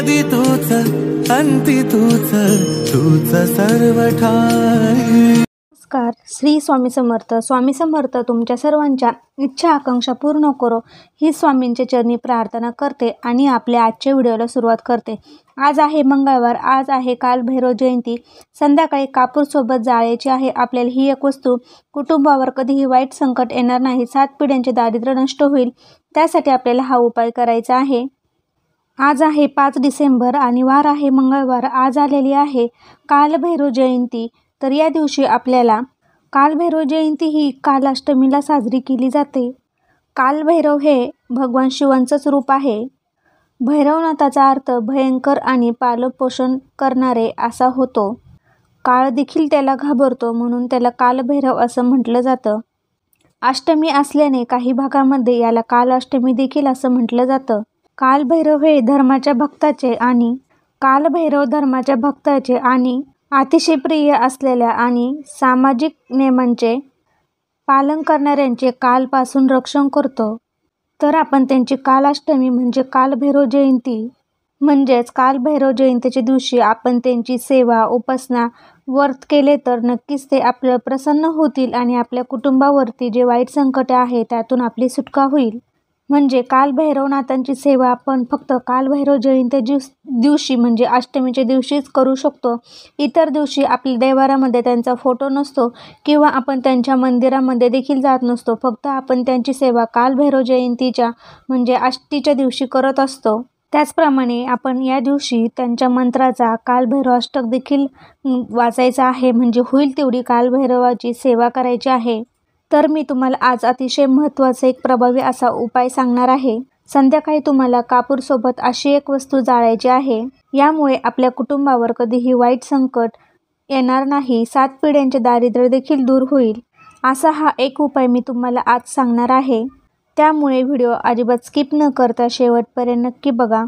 आधी तूच अंती तूच तूच सर्व नमस्कार श्री स्वामी समर्थ स्वामी समर्थ तुमच्या सर्वांच्या इच्छा आकांक्षा पूर्ण करो ही स्वामींच्या चरणी प्रार्थना करते आणि आपल्या आजच्या व्हिडिओला सुरुवात करते आज आहे मंगळवार आज आहे काल भैरव जयंती संध्याकाळी कापूरसोबत जाळायची आहे आपल्याला ही एक वस्तू कुटुंबावर कधीही वाईट संकट येणार नाही सात पिढ्यांचे दारिद्र्य नष्ट होईल त्यासाठी आपल्याला हा उपाय करायचा आहे आज आहे पाच डिसेंबर आणि वार आहे मंगळवार आज आलेली आहे कालभैरव जयंती तर या दिवशी आपल्याला कालभैरव जयंती ही कालाष्टमीला साजरी केली जाते कालभैरव हे भगवान शिवांचंच रूप आहे भैरवनाथाचा अर्थ भयंकर आणि पालपोषण करणारे असा होतो काळ देखील त्याला घाबरतो म्हणून त्याला कालभैरव असं म्हटलं जातं अष्टमी असल्याने काही भागामध्ये याला काल अष्टमी देखील असं म्हटलं जातं कालभैरव हे धर्माच्या भक्ताचे आणि कालभैरव धर्माच्या भक्ताचे आणि अतिशय प्रिय असलेल्या आणि सामाजिक नियमांचे पालन करणाऱ्यांचे कालपासून रक्षण करतो तर आपण त्यांची कालाष्टमी म्हणजे कालभैरव जयंती म्हणजेच कालभैरव जयंतीच्या दिवशी आपण त्यांची सेवा उपासना वर्त केले तर नक्कीच ते आपलं प्रसन्न होतील आणि आपल्या कुटुंबावरती जे वाईट संकट आहे त्यातून आपली सुटका होईल म्हणजे कालभैरवनाथांची सेवा आपण फक्त कालभैरव जयंती दिवस दिवशी म्हणजे अष्टमीच्या दिवशीच करू शकतो इतर दिवशी आपल्या देवारामध्ये त्यांचा फोटो नसतो किंवा आपण त्यांच्या मंदिरामध्ये देखील जात नसतो फक्त आपण त्यांची सेवा कालभैरव जयंतीच्या म्हणजे आष्टीच्या दिवशी करत असतो त्याचप्रमाणे आपण या दिवशी त्यांच्या मंत्राचा कालभैरव अष्टक देखील वाचायचा आहे म्हणजे होईल तेवढी कालभैरवाची सेवा करायची आहे तर मी तुम्हाला आज अतिशय महत्त्वाचा एक प्रभावी असा उपाय सांगणार आहे संध्याकाळी तुम्हाला कापूरसोबत अशी एक वस्तू जाळायची आहे यामुळे आपल्या कुटुंबावर कधीही वाईट संकट येणार नाही सात पिढ्यांचे दारिद्र्य देखील दूर होईल असा हा एक उपाय मी तुम्हाला आज सांगणार आहे त्यामुळे व्हिडिओ अजिबात स्किप न करता शेवटपर्यंत नक्की बघा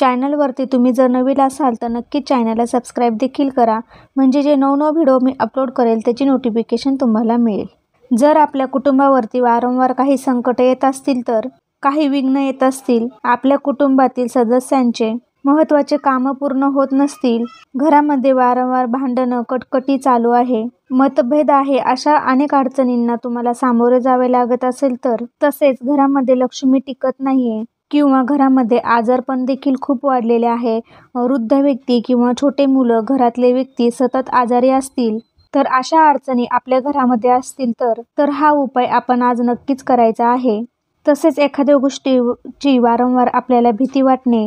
चॅनलवरती तुम्ही जर नवीन असाल तर नक्की चॅनलला सबस्क्राईब देखील करा म्हणजे जे नव व्हिडिओ मी अपलोड करेल त्याची नोटिफिकेशन तुम्हाला मिळेल जर आपल्या कुटुंबावरती वारंवार काही संकट येत असतील तर काही विघ्न येत असतील आपल्या कुटुंबातील सदस्यांचे महत्त्वाचे कामं पूर्ण होत नसतील घरामध्ये वारंवार भांडणं कटकटी चालू आहे मतभेद आहे अशा अनेक अडचणींना तुम्हाला सामोरे जावे लागत असेल तर तसेच घरामध्ये लक्ष्मी टिकत नाहीये किंवा घरामध्ये आजारपण देखील खूप वाढलेले आहे वृद्ध व्यक्ती किंवा छोटे मुलं घरातले व्यक्ती सतत आजारी असतील तर अशा अडचणी आपल्या घरामध्ये असतील तर तर हा उपाय आपण आज नक्कीच करायचा आहे तसेच एखाद्या गोष्टीची वारंवार आपल्याला भीती वाटणे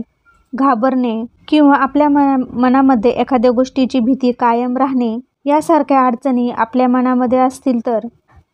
घाबरणे किंवा आपल्या मना मनामध्ये एखाद्या गोष्टीची भीती कायम राहणे यासारख्या अडचणी आपल्या मनामध्ये असतील तर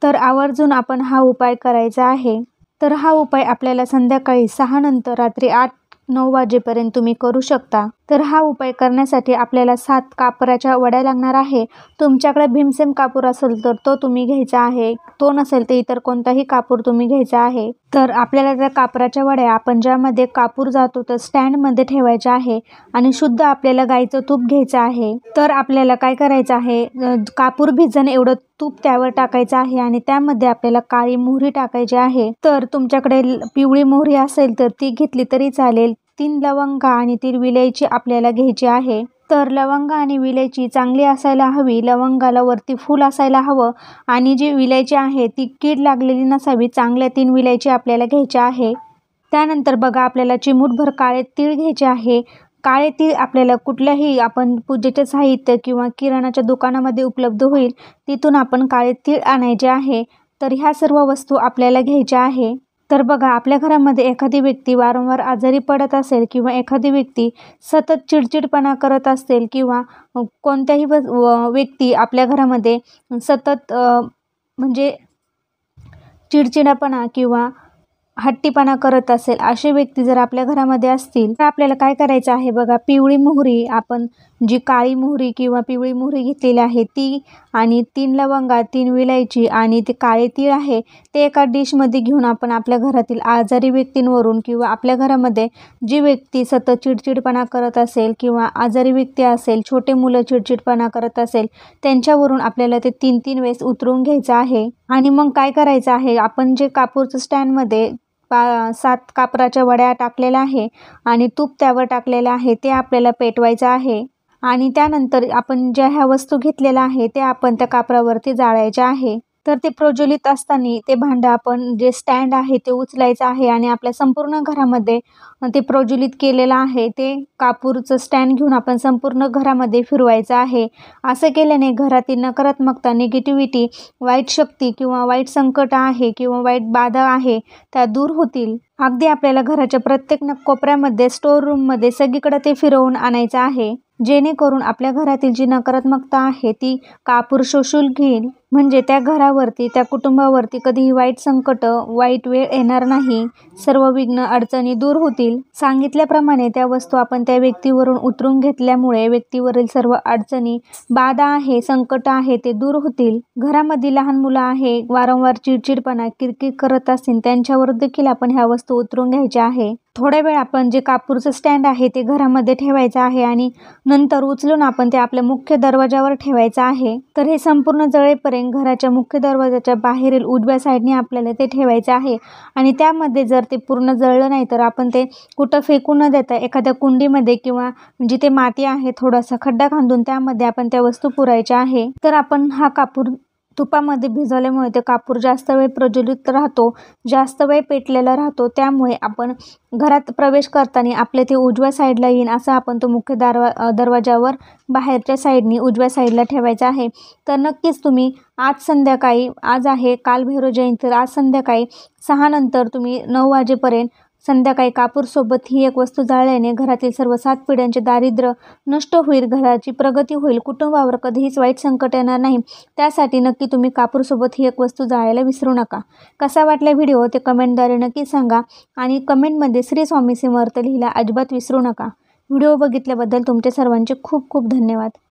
तर आवर्जून आपण हा उपाय करायचा आहे तर हा उपाय आपल्याला संध्याकाळी सहानंतर नंतर रात्री आठ नऊ वाजेपर्यंत तुम्ही करू शकता तर हा उपाय करण्यासाठी आपल्याला सात कापराच्या वड्या लागणार आहे तुमच्याकडे भीमसेम कापूर असेल तर तो तुम्ही घ्यायचा आहे तो नसेल तर इतर कोणताही कापूर तुम्ही घ्यायचा आहे तर आपल्याला त्या कापराच्या वड्या आपण ज्यामध्ये कापूर जातो तर स्टँडमध्ये ठेवायचा आहे आणि शुद्ध आपल्याला गाईचं तूप घ्यायचं आहे तर आपल्याला काय करायचं आहे कापूर भिजन एवढं तूप त्यावर टाकायचं आहे आणि त्यामध्ये आपल्याला काळी मोहरी टाकायची आहे तर तुमच्याकडे पिवळी मोहरी असेल तर ती घेतली तरी चालेल तीन लवंगा आणि तीन विलायची आपल्याला घ्यायची आहे तर लवंग आणि विलायची चांगली असायला हवी लवंगाला वरती फूल असायला हवं आणि जी विलायची आहे ती कीड लागलेली नसावी चांगल्या तीन विलायची आपल्याला घ्यायची आहे त्यानंतर बघा आपल्याला चिमूटभर काळे तीळ घ्यायचे आहे काळे तीळ आपल्याला कुठल्याही आपण पूजेचे साहित्य किंवा किराणाच्या दुकानामध्ये उपलब्ध होईल तिथून आपण काळे तीळ आणायचे आहे तर ह्या सर्व वस्तू आपल्याला घ्यायच्या आहे तर बघा आपल्या घरामध्ये एखादी व्यक्ती वारंवार आजारी पडत असेल किंवा एखादी व्यक्ती सतत चिडचिडपणा करत असेल किंवा कोणत्याही व व्यक्ती आपल्या घरामध्ये सतत म्हणजे चिडचिडापणा किंवा हट्टीपणा करत असेल अशी व्यक्ती जर आपल्या घरामध्ये असतील तर आपल्याला काय करायचं आहे बघा पिवळी मोहरी आपण जी काळी मोहरी किंवा पिवळी मोहरी घेतलेली आहे ती आणि तीन लवंगा तीन विलायची आणि ते काळे तीळ आहे ते एका डिशमध्ये घेऊन आपण आपल्या घरातील आजारी व्यक्तींवरून किंवा आपल्या घरामध्ये जी व्यक्ती सतत चिडचिडपणा करत असेल किंवा आजारी व्यक्ती असेल छोटे मुलं चिडचिडपणा करत असेल त्यांच्यावरून आपल्याला ते तीन तीन वेळेस उतरून घ्यायचं आहे आणि मग काय करायचं आहे आपण जे कापूरचं स्टँडमध्ये पा सात कापराच्या वड्या टाकलेल्या आहे आणि तूप त्यावर टाकलेलं आहे ते आपल्याला पेटवायचं आहे आणि त्यानंतर आपण ज्या ह्या वस्तू घेतलेल्या आहे त्या आपण त्या कापरावरती जाळायच्या आहे तर ते प्रज्वलित असताना ते भांडं आपण जे स्टँड आहे ते उचलायचं आहे आणि आपल्या संपूर्ण घरामध्ये ते प्रज्वलित केलेलं आहे ते कापूरचं स्टँड घेऊन आपण संपूर्ण घरामध्ये फिरवायचं आहे असं केल्याने घरातील नकारात्मकता निगेटिव्हिटी वाईट शक्ती किंवा वाईट संकट आहे किंवा वाईट बाधा आहे त्या दूर होतील अगदी आपल्याला घराच्या प्रत्येक न कोपऱ्यामध्ये स्टोअर रूममध्ये सगळीकडे ते फिरवून आणायचं आहे जेणेकरून आपल्या घरातील जी नकारात्मकता आहे ती कापूर शोषून घेईल म्हणजे त्या घरावरती त्या कुटुंबावरती कधीही वाईट संकट वाईट वेळ येणार नाही सर्व विघ्न अडचणी दूर होतील सांगितल्याप्रमाणे त्या वस्तू आपण त्या व्यक्तीवरून उतरून घेतल्यामुळे व्यक्तीवरील सर्व अडचणी बाधा आहे संकट आहे ते दूर होतील घरामध्ये लहान मुलं आहे वारंवार चिडचिडपणा किरकिर करत असतील त्यांच्यावर देखील आपण ह्या वस्तू उतरून घ्यायच्या आहे थोड्या वेळ आपण जे कापूरचं स्टँड आहे ते घरामध्ये ठेवायचं आहे आणि नंतर उचलून आपण ते आपल्या मुख्य दरवाजावर ठेवायचं आहे तर हे संपूर्ण जळेपर्यंत घराच्या मुख्य दरवाजाच्या बाहेरील उजव्या साईडने आपल्याला ते ठेवायचं आहे आणि त्यामध्ये जर ते पूर्ण जळलं नाही तर आपण ते कुठं फेकू न देता एखाद्या कुंडीमध्ये किंवा जिथे माती आहे थोडासा खड्डा खांदून त्यामध्ये आपण त्या वस्तू पुरायच्या आहे तर आपण हा कापूर तुपामध्ये भिजवल्यामुळे ते कापूर जास्त वेळ प्रज्वलित राहतो जास्त वेळ पेटलेला राहतो त्यामुळे आपण घरात प्रवेश करताना आपले ते उजव्या साईडला येईन असं आपण तो मुख्य दारवा दरवाजावर बाहेरच्या साईडनी उजव्या साईडला ठेवायचा आहे तर नक्कीच तुम्ही आज संध्याकाळी आज आहे काल भैरव जयंती तर आज संध्याकाळी सहानंतर तुम्ही नऊ वाजेपर्यंत संध्याकाळी कापूरसोबत ही एक वस्तू जाळल्याने घरातील सर्व सात पिढ्यांचे दारिद्र्य नष्ट होईल घराची प्रगती होईल कुटुंबावर कधीच वाईट संकट येणार नाही त्यासाठी नक्की तुम्ही कापूरसोबत ही एक वस्तू जाळायला विसरू नका कसा वाटला व्हिडिओ ते कमेंटद्वारे नक्की सांगा आणि कमेंटमध्ये श्री स्वामी अर्थ लिहिला अजिबात विसरू नका व्हिडिओ बघितल्याबद्दल तुमचे सर्वांचे खूप खूप धन्यवाद